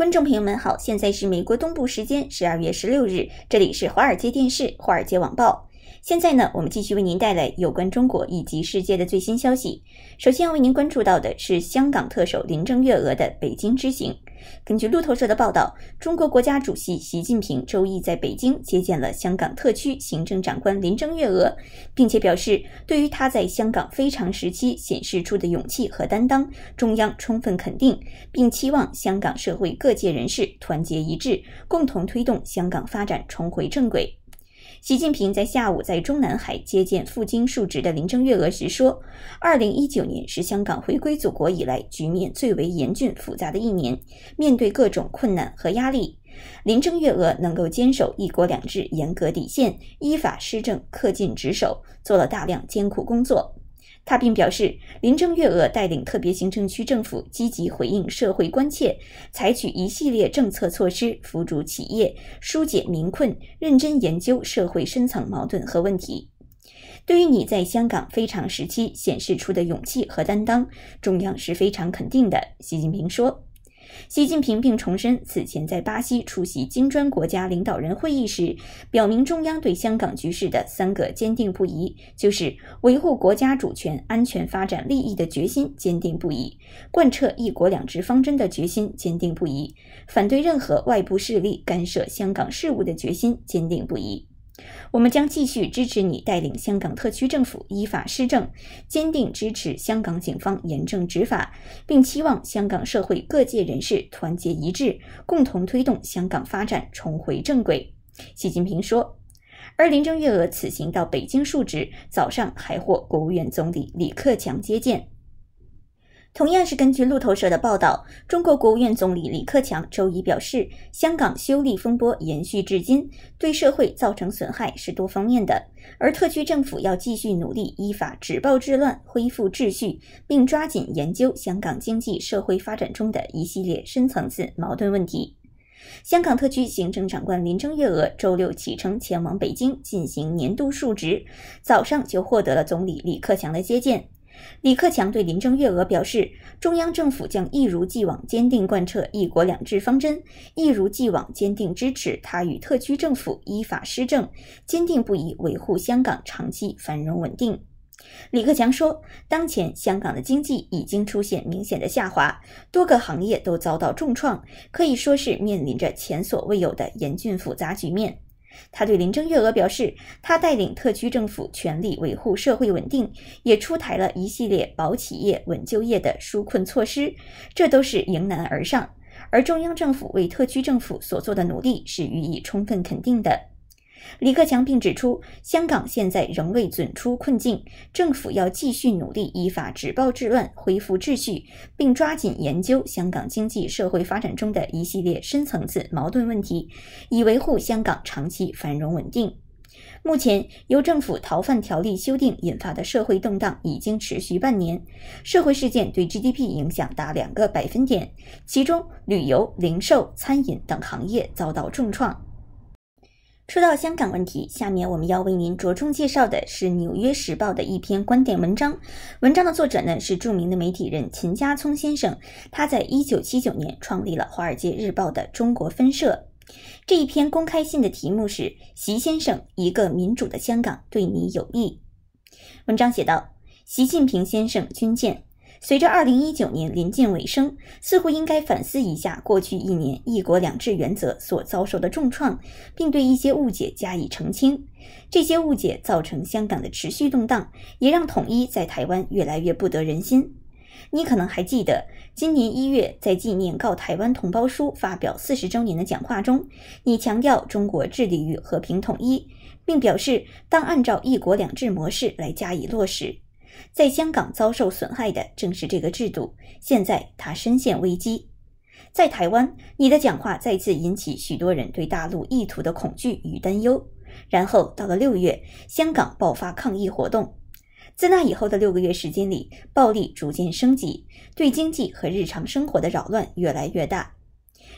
观众朋友们好，现在是美国东部时间十二月十六日，这里是华尔街电视、华尔街网报。现在呢，我们继续为您带来有关中国以及世界的最新消息。首先要为您关注到的是香港特首林郑月娥的北京之行。根据路透社的报道，中国国家主席习近平周一在北京接见了香港特区行政长官林郑月娥，并且表示，对于他在香港非常时期显示出的勇气和担当，中央充分肯定，并期望香港社会各界人士团结一致，共同推动香港发展重回正轨。习近平在下午在中南海接见赴京述职的林郑月娥时说：“二零一九年是香港回归祖国以来局面最为严峻复杂的一年，面对各种困难和压力，林郑月娥能够坚守‘一国两制’严格底线，依法施政，恪尽职守，做了大量艰苦工作。”他并表示，林郑月娥带领特别行政区政府积极回应社会关切，采取一系列政策措施，扶助企业、纾解民困，认真研究社会深层矛盾和问题。对于你在香港非常时期显示出的勇气和担当，中央是非常肯定的。习近平说。习近平并重申，此前在巴西出席金砖国家领导人会议时，表明中央对香港局势的三个坚定不移，就是维护国家主权、安全、发展利益的决心坚定不移，贯彻“一国两制”方针的决心坚定不移，反对任何外部势力干涉香港事务的决心坚定不移。我们将继续支持你带领香港特区政府依法施政，坚定支持香港警方严正执法，并期望香港社会各界人士团结一致，共同推动香港发展重回正轨。习近平说。而林郑月娥此行到北京述职，早上还获国务院总理李克强接见。同样是根据路透社的报道，中国国务院总理李克强周一表示，香港修例风波延续至今，对社会造成损害是多方面的，而特区政府要继续努力，依法止暴制乱，恢复秩序，并抓紧研究香港经济社会发展中的一系列深层次矛盾问题。香港特区行政长官林郑月娥周六启程前往北京进行年度述职，早上就获得了总理李克强的接见。李克强对林郑月娥表示，中央政府将一如既往坚定贯彻“一国两制”方针，一如既往坚定支持他与特区政府依法施政，坚定不移维护香港长期繁荣稳定。李克强说，当前香港的经济已经出现明显的下滑，多个行业都遭到重创，可以说是面临着前所未有的严峻复杂局面。他对林郑月娥表示，他带领特区政府全力维护社会稳定，也出台了一系列保企业、稳就业的纾困措施，这都是迎难而上。而中央政府为特区政府所做的努力是予以充分肯定的。李克强并指出，香港现在仍未走出困境，政府要继续努力，依法止暴制乱，恢复秩序，并抓紧研究香港经济社会发展中的一系列深层次矛盾问题，以维护香港长期繁荣稳定。目前，由政府逃犯条例修订引发的社会动荡已经持续半年，社会事件对 GDP 影响达两个百分点，其中旅游、零售、餐饮等行业遭到重创。说到香港问题，下面我们要为您着重介绍的是《纽约时报》的一篇观点文章。文章的作者呢是著名的媒体人秦家聪先生，他在一九七九年创立了《华尔街日报》的中国分社。这一篇公开信的题目是《习先生，一个民主的香港对你有益》。文章写道：“习近平先生，军舰。”随着二零一九年临近尾声，似乎应该反思一下过去一年“一国两制”原则所遭受的重创，并对一些误解加以澄清。这些误解造成香港的持续动荡，也让统一在台湾越来越不得人心。你可能还记得，今年一月在纪念《告台湾同胞书》发表四十周年的讲话中，你强调中国致力于和平统一，并表示当按照“一国两制”模式来加以落实。在香港遭受损害的正是这个制度，现在它深陷危机。在台湾，你的讲话再次引起许多人对大陆意图的恐惧与担忧。然后到了六月，香港爆发抗议活动。自那以后的六个月时间里，暴力逐渐升级，对经济和日常生活的扰乱越来越大。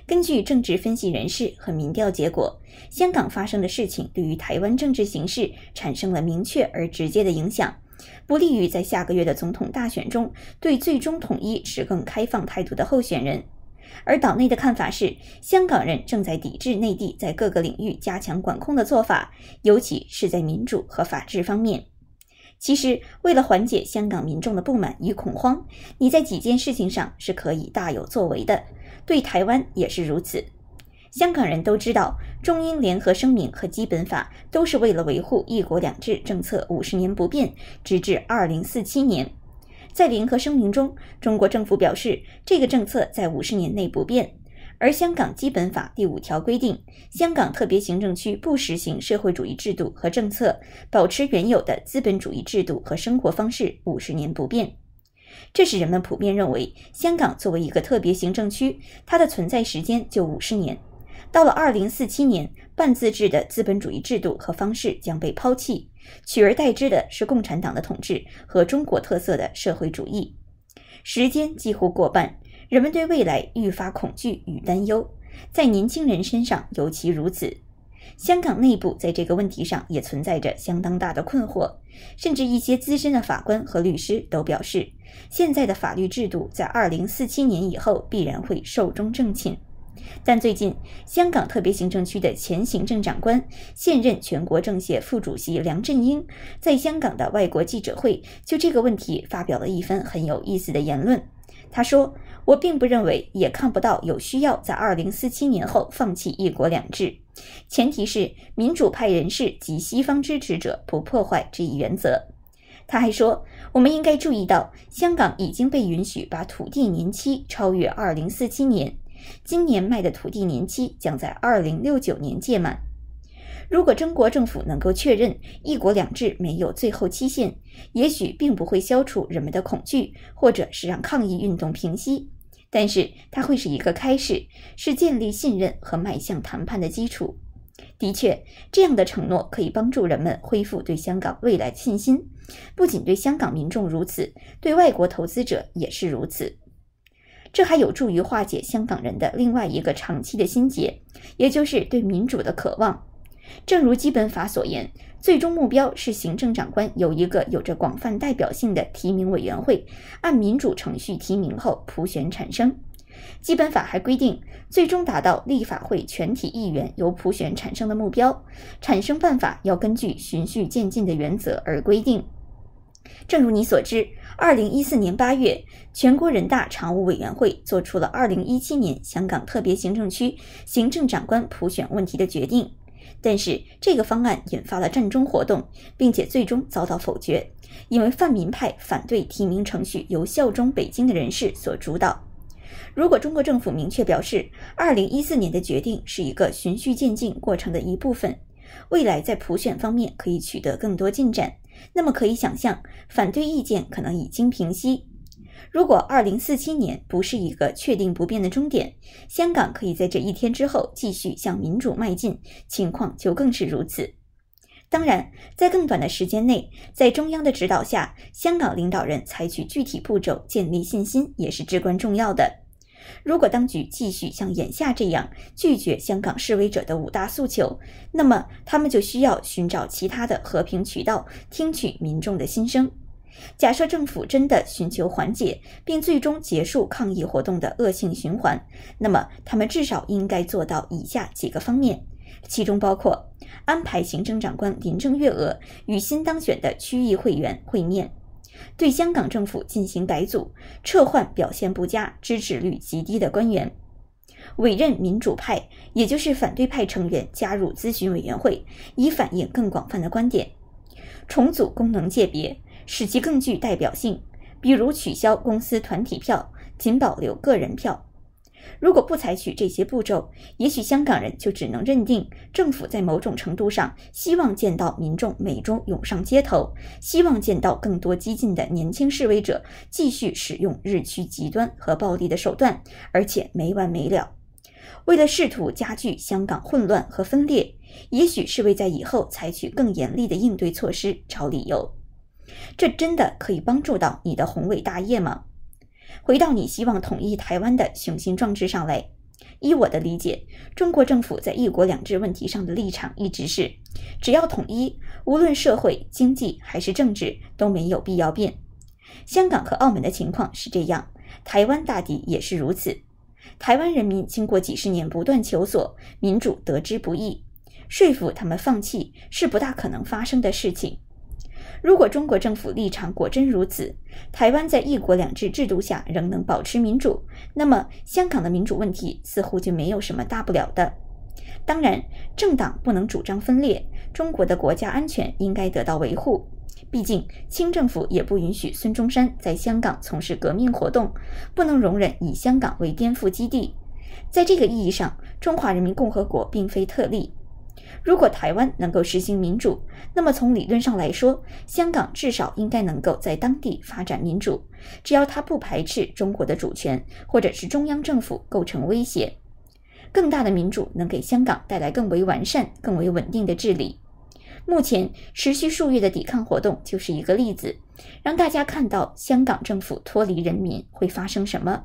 根据政治分析人士和民调结果，香港发生的事情对于台湾政治形势产生了明确而直接的影响。不利于在下个月的总统大选中对最终统一持更开放态度的候选人。而岛内的看法是，香港人正在抵制内地在各个领域加强管控的做法，尤其是在民主和法治方面。其实，为了缓解香港民众的不满与恐慌，你在几件事情上是可以大有作为的，对台湾也是如此。香港人都知道，中英联合声明和基本法都是为了维护“一国两制”政策五十年不变，直至二零四七年。在联合声明中，中国政府表示这个政策在五十年内不变。而香港基本法第五条规定，香港特别行政区不实行社会主义制度和政策，保持原有的资本主义制度和生活方式五十年不变。这是人们普遍认为，香港作为一个特别行政区，它的存在时间就五十年。到了二零四七年，半自治的资本主义制度和方式将被抛弃，取而代之的是共产党的统治和中国特色的社会主义。时间几乎过半，人们对未来愈发恐惧与担忧，在年轻人身上尤其如此。香港内部在这个问题上也存在着相当大的困惑，甚至一些资深的法官和律师都表示，现在的法律制度在二零四七年以后必然会寿终正寝。但最近，香港特别行政区的前行政长官、现任全国政协副主席梁振英，在香港的外国记者会就这个问题发表了一番很有意思的言论。他说：“我并不认为，也看不到有需要在2047年后放弃‘一国两制’，前提是民主派人士及西方支持者不破坏这一原则。”他还说：“我们应该注意到，香港已经被允许把土地年期超越2047年。”今年卖的土地年期将在二零六九年届满。如果中国政府能够确认“一国两制”没有最后期限，也许并不会消除人们的恐惧，或者是让抗议运动平息。但是，它会是一个开始，是建立信任和迈向谈判的基础。的确，这样的承诺可以帮助人们恢复对香港未来的信心。不仅对香港民众如此，对外国投资者也是如此。这还有助于化解香港人的另外一个长期的心结，也就是对民主的渴望。正如《基本法》所言，最终目标是行政长官有一个有着广泛代表性的提名委员会，按民主程序提名后普选产生。《基本法》还规定，最终达到立法会全体议员由普选产生的目标。产生办法要根据循序渐进的原则而规定。正如你所知。二零一四年八月，全国人大常务委员会作出了二零一七年香港特别行政区行政长官普选问题的决定，但是这个方案引发了争中活动，并且最终遭到否决，因为泛民派反对提名程序由效忠北京的人士所主导。如果中国政府明确表示，二零一四年的决定是一个循序渐进过程的一部分，未来在普选方面可以取得更多进展。那么可以想象，反对意见可能已经平息。如果2047年不是一个确定不变的终点，香港可以在这一天之后继续向民主迈进，情况就更是如此。当然，在更短的时间内，在中央的指导下，香港领导人采取具体步骤建立信心也是至关重要的。如果当局继续像眼下这样拒绝香港示威者的五大诉求，那么他们就需要寻找其他的和平渠道，听取民众的心声。假设政府真的寻求缓解，并最终结束抗议活动的恶性循环，那么他们至少应该做到以下几个方面，其中包括安排行政长官林郑月娥与新当选的区议员会面。对香港政府进行改组，撤换表现不佳、支持率极低的官员，委任民主派，也就是反对派成员加入咨询委员会，以反映更广泛的观点；重组功能界别，使其更具代表性，比如取消公司团体票，仅保留个人票。如果不采取这些步骤，也许香港人就只能认定政府在某种程度上希望见到民众美中涌上街头，希望见到更多激进的年轻示威者继续使用日趋极端和暴力的手段，而且没完没了。为了试图加剧香港混乱和分裂，也许是为在以后采取更严厉的应对措施找理由。这真的可以帮助到你的宏伟大业吗？回到你希望统一台湾的雄心壮志上来。依我的理解，中国政府在“一国两制”问题上的立场一直是：只要统一，无论社会、经济还是政治，都没有必要变。香港和澳门的情况是这样，台湾大抵也是如此。台湾人民经过几十年不断求索，民主得之不易，说服他们放弃是不大可能发生的事情。如果中国政府立场果真如此，台湾在一国两制制度下仍能保持民主，那么香港的民主问题似乎就没有什么大不了的。当然，政党不能主张分裂，中国的国家安全应该得到维护。毕竟清政府也不允许孙中山在香港从事革命活动，不能容忍以香港为颠覆基地。在这个意义上，中华人民共和国并非特例。如果台湾能够实行民主，那么从理论上来说，香港至少应该能够在当地发展民主。只要它不排斥中国的主权，或者是中央政府构成威胁，更大的民主能给香港带来更为完善、更为稳定的治理。目前持续数月的抵抗活动就是一个例子，让大家看到香港政府脱离人民会发生什么。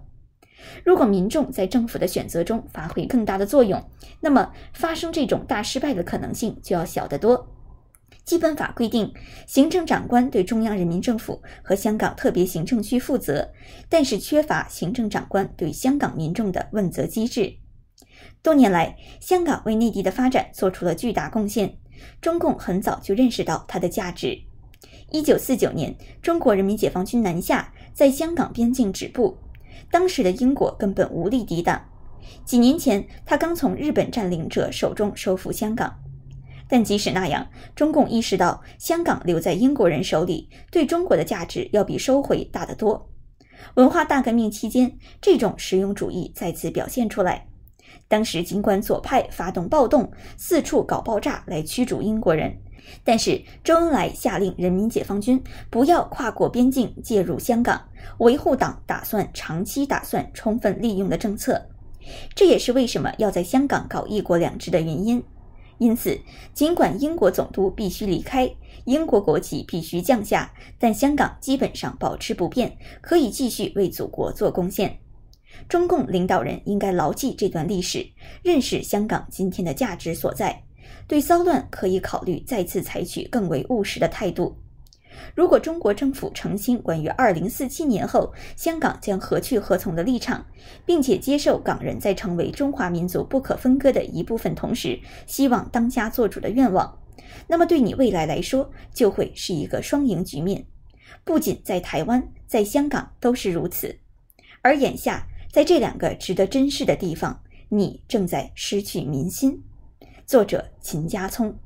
如果民众在政府的选择中发挥更大的作用，那么发生这种大失败的可能性就要小得多。基本法规定，行政长官对中央人民政府和香港特别行政区负责，但是缺乏行政长官对香港民众的问责机制。多年来，香港为内地的发展做出了巨大贡献，中共很早就认识到它的价值。一九四九年，中国人民解放军南下，在香港边境止步。当时的英国根本无力抵挡。几年前，他刚从日本占领者手中收复香港，但即使那样，中共意识到香港留在英国人手里，对中国的价值要比收回大得多。文化大革命期间，这种实用主义再次表现出来。当时，尽管左派发动暴动，四处搞爆炸来驱逐英国人。但是，周恩来下令人民解放军不要跨过边境介入香港，维护党打算长期打算充分利用的政策。这也是为什么要在香港搞“一国两制”的原因。因此，尽管英国总督必须离开，英国国旗必须降下，但香港基本上保持不变，可以继续为祖国做贡献。中共领导人应该牢记这段历史，认识香港今天的价值所在。对骚乱可以考虑再次采取更为务实的态度。如果中国政府澄清关于二零四七年后香港将何去何从的立场，并且接受港人在成为中华民族不可分割的一部分同时，希望当家作主的愿望，那么对你未来来说就会是一个双赢局面。不仅在台湾，在香港都是如此。而眼下，在这两个值得珍视的地方，你正在失去民心。作者秦家聪。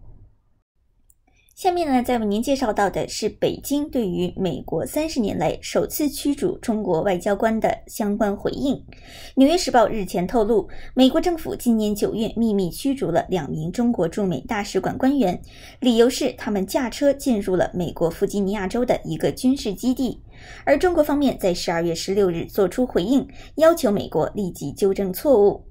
下面呢，再为您介绍到的是北京对于美国三十年来首次驱逐中国外交官的相关回应。《纽约时报》日前透露，美国政府今年九月秘密驱逐了两名中国驻美大使馆官员，理由是他们驾车进入了美国弗吉尼亚州的一个军事基地。而中国方面在十二月十六日作出回应，要求美国立即纠正错误。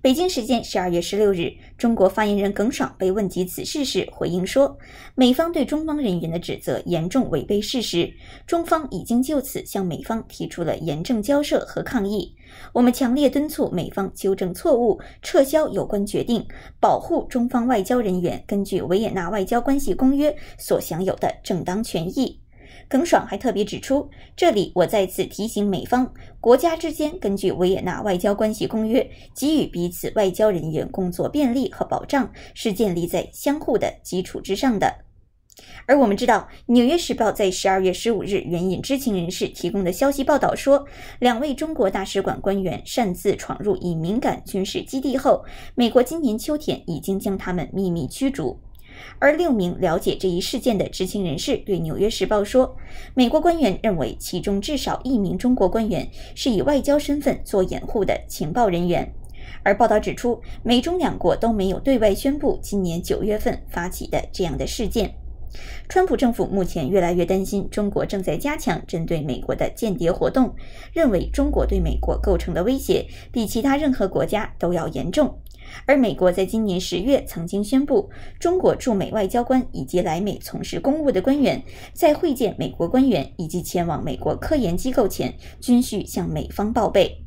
北京时间十二月十六日，中国发言人耿爽被问及此事时回应说，美方对中方人员的指责严重违背事实，中方已经就此向美方提出了严正交涉和抗议。我们强烈敦促美方纠正错误，撤销有关决定，保护中方外交人员根据《维也纳外交关系公约》所享有的正当权益。耿爽还特别指出，这里我再次提醒美方，国家之间根据《维也纳外交关系公约》，给予彼此外交人员工作便利和保障，是建立在相互的基础之上的。而我们知道，《纽约时报》在十二月十五日援引知情人士提供的消息报道说，两位中国大使馆官员擅自闯入以敏感军事基地后，美国今年秋天已经将他们秘密驱逐。而六名了解这一事件的知情人士对《纽约时报》说，美国官员认为其中至少一名中国官员是以外交身份做掩护的情报人员。而报道指出，美中两国都没有对外宣布今年九月份发起的这样的事件。川普政府目前越来越担心中国正在加强针对美国的间谍活动，认为中国对美国构成的威胁比其他任何国家都要严重。而美国在今年十月曾经宣布，中国驻美外交官以及来美从事公务的官员，在会见美国官员以及前往美国科研机构前，均需向美方报备。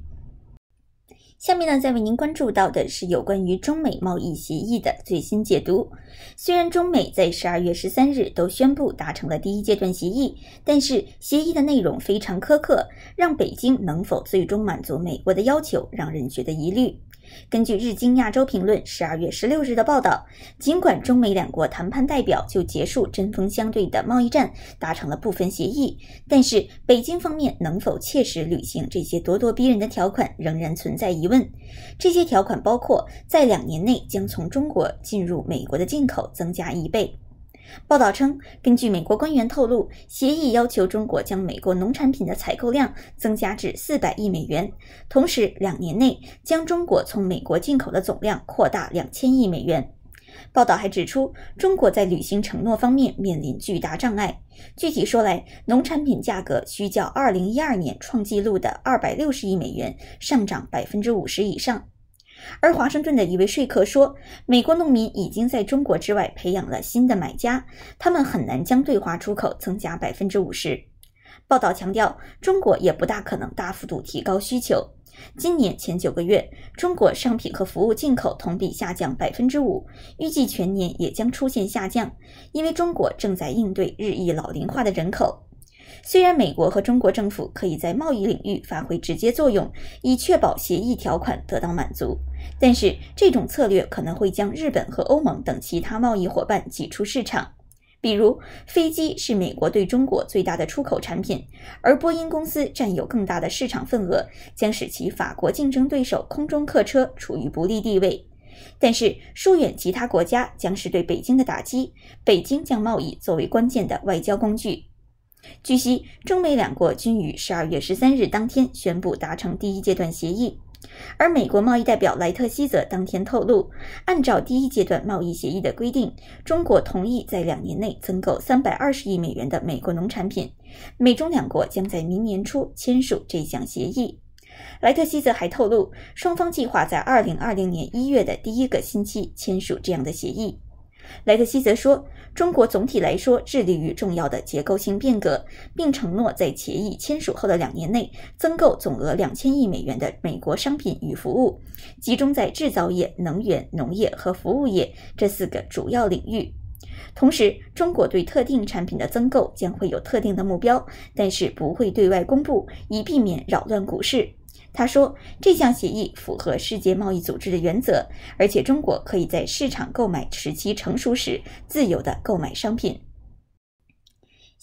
下面呢，再为您关注到的是有关于中美贸易协议的最新解读。虽然中美在十二月十三日都宣布达成了第一阶段协议，但是协议的内容非常苛刻，让北京能否最终满足美国的要求，让人觉得疑虑。根据《日经亚洲评论》十二月十六日的报道，尽管中美两国谈判代表就结束针锋相对的贸易战达成了部分协议，但是北京方面能否切实履行这些咄咄逼人的条款仍然存在疑问。这些条款包括在两年内将从中国进入美国的进口增加一倍。报道称，根据美国官员透露，协议要求中国将美国农产品的采购量增加至四百亿美元，同时两年内将中国从美国进口的总量扩大两千亿美元。报道还指出，中国在履行承诺方面面临巨大障碍。具体说来，农产品价格需较二零一二年创纪录的二百六十亿美元上涨百分之五十以上。而华盛顿的一位说客说，美国农民已经在中国之外培养了新的买家，他们很难将对华出口增加百分之五十。报道强调，中国也不大可能大幅度提高需求。今年前九个月，中国商品和服务进口同比下降百分之五，预计全年也将出现下降，因为中国正在应对日益老龄化的人口。虽然美国和中国政府可以在贸易领域发挥直接作用，以确保协议条款得到满足，但是这种策略可能会将日本和欧盟等其他贸易伙伴挤出市场。比如，飞机是美国对中国最大的出口产品，而波音公司占有更大的市场份额，将使其法国竞争对手空中客车处于不利地位。但是，疏远其他国家将是对北京的打击。北京将贸易作为关键的外交工具。据悉，中美两国均于十二月十三日当天宣布达成第一阶段协议，而美国贸易代表莱特希则当天透露，按照第一阶段贸易协议的规定，中国同意在两年内增购三百二十亿美元的美国农产品，美中两国将在明年初签署这项协议。莱特希则还透露，双方计划在二零二零年一月的第一个星期签署这样的协议。莱特希则说，中国总体来说致力于重要的结构性变革，并承诺在协议签署后的两年内，增购总额两千亿美元的美国商品与服务，集中在制造业、能源、农业和服务业这四个主要领域。同时，中国对特定产品的增购将会有特定的目标，但是不会对外公布，以避免扰乱股市。他说：“这项协议符合世界贸易组织的原则，而且中国可以在市场购买时机成熟时自由地购买商品。”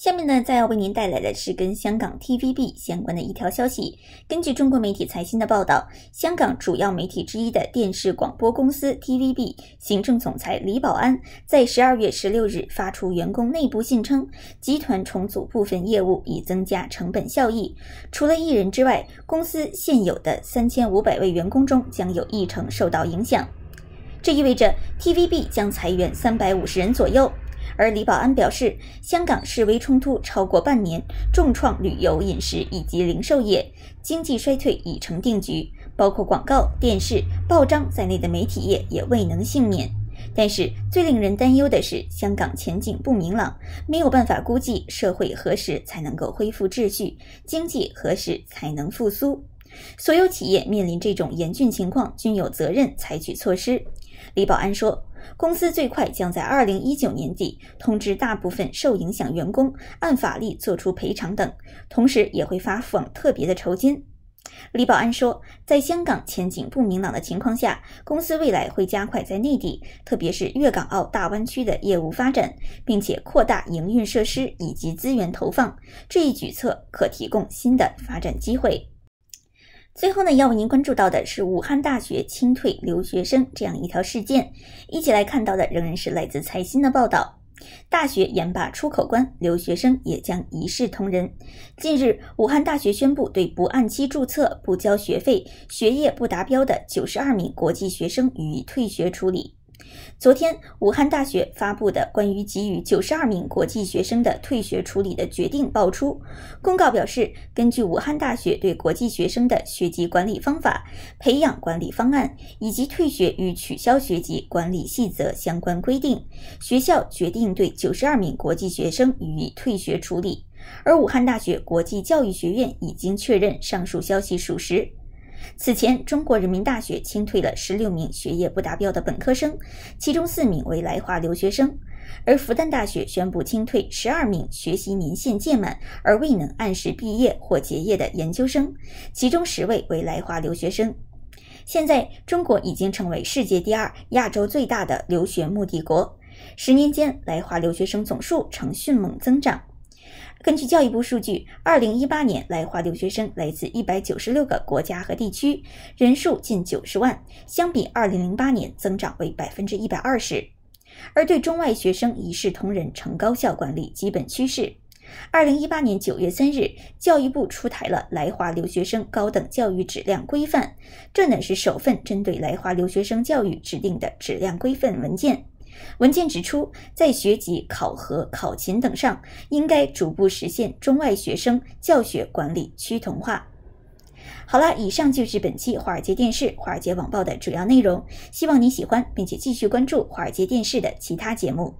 下面呢，再要为您带来的是跟香港 TVB 相关的一条消息。根据中国媒体财新的报道，香港主要媒体之一的电视广播公司 TVB 行政总裁李宝安在十二月十六日发出员工内部信称，集团重组部分业务以增加成本效益。除了艺人之外，公司现有的三千五百位员工中将有一成受到影响。这意味着 TVB 将裁员三百五十人左右。而李保安表示，香港示威冲突超过半年，重创旅游、饮食以及零售业，经济衰退已成定局。包括广告、电视、报章在内的媒体业也未能幸免。但是，最令人担忧的是，香港前景不明朗，没有办法估计社会何时才能够恢复秩序，经济何时才能复苏。所有企业面临这种严峻情况，均有责任采取措施。李保安说。公司最快将在二零一九年底通知大部分受影响员工按法律作出赔偿等，同时也会发放特别的酬金。李宝安说，在香港前景不明朗的情况下，公司未来会加快在内地，特别是粤港澳大湾区的业务发展，并且扩大营运设施以及资源投放。这一举措可提供新的发展机会。最后呢，要为您关注到的是武汉大学清退留学生这样一条事件。一起来看到的仍然是来自财新的报道：大学严把出口关，留学生也将一视同仁。近日，武汉大学宣布对不按期注册、不交学费、学业不达标的九十二名国际学生予以退学处理。昨天，武汉大学发布的关于给予九十二名国际学生的退学处理的决定爆出公告，表示根据武汉大学对国际学生的学籍管理方法、培养管理方案以及退学与取消学籍管理细则相关规定，学校决定对九十二名国际学生予以退学处理。而武汉大学国际教育学院已经确认上述消息属实。此前，中国人民大学清退了十六名学业不达标的本科生，其中四名为来华留学生；而复旦大学宣布清退十二名学习年限届满而未能按时毕业或结业的研究生，其中十位为来华留学生。现在，中国已经成为世界第二、亚洲最大的留学目的国，十年间来华留学生总数呈迅猛增长。根据教育部数据，二零一八年来华留学生来自一百九十六个国家和地区，人数近九十万，相比二零零八年增长为百分之一百二十。而对中外学生一视同仁成高校管理基本趋势。二零一八年九月三日，教育部出台了《来华留学生高等教育质量规范》，这呢是首份针对来华留学生教育制定的质量规范文件。文件指出，在学籍、考核、考勤等上，应该逐步实现中外学生教学管理趋同化。好了，以上就是本期华尔街电视、华尔街网报的主要内容，希望你喜欢，并且继续关注华尔街电视的其他节目。